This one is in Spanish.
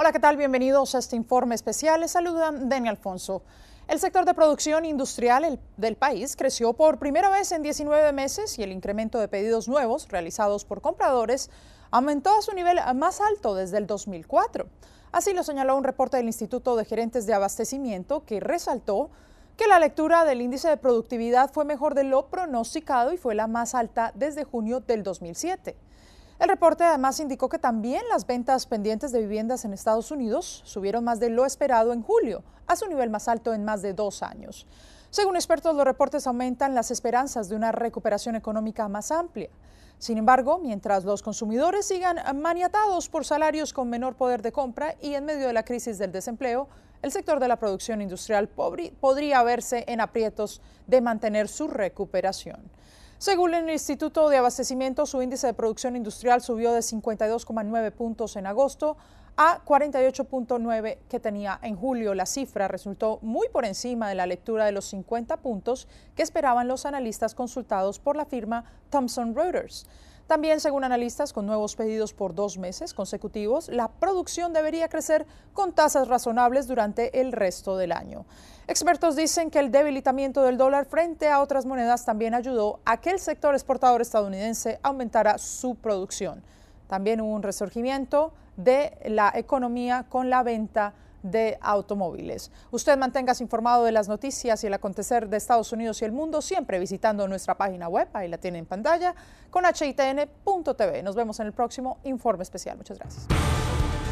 Hola, ¿qué tal? Bienvenidos a este informe especial. Les saludan Dani Alfonso. El sector de producción industrial del país creció por primera vez en 19 meses y el incremento de pedidos nuevos realizados por compradores aumentó a su nivel más alto desde el 2004. Así lo señaló un reporte del Instituto de Gerentes de Abastecimiento que resaltó que la lectura del índice de productividad fue mejor de lo pronosticado y fue la más alta desde junio del 2007. El reporte además indicó que también las ventas pendientes de viviendas en Estados Unidos subieron más de lo esperado en julio, a su nivel más alto en más de dos años. Según expertos, los reportes aumentan las esperanzas de una recuperación económica más amplia. Sin embargo, mientras los consumidores sigan maniatados por salarios con menor poder de compra y en medio de la crisis del desempleo, el sector de la producción industrial podría verse en aprietos de mantener su recuperación. Según el Instituto de Abastecimiento, su índice de producción industrial subió de 52,9 puntos en agosto a 48.9 que tenía en julio. La cifra resultó muy por encima de la lectura de los 50 puntos que esperaban los analistas consultados por la firma Thomson Reuters. También, según analistas, con nuevos pedidos por dos meses consecutivos, la producción debería crecer con tasas razonables durante el resto del año. Expertos dicen que el debilitamiento del dólar frente a otras monedas también ayudó a que el sector exportador estadounidense aumentara su producción. También hubo un resurgimiento de la economía con la venta de automóviles. Usted manténgase informado de las noticias y el acontecer de Estados Unidos y el mundo siempre visitando nuestra página web, ahí la tiene en pantalla, con hitn.tv. Nos vemos en el próximo informe especial. Muchas gracias.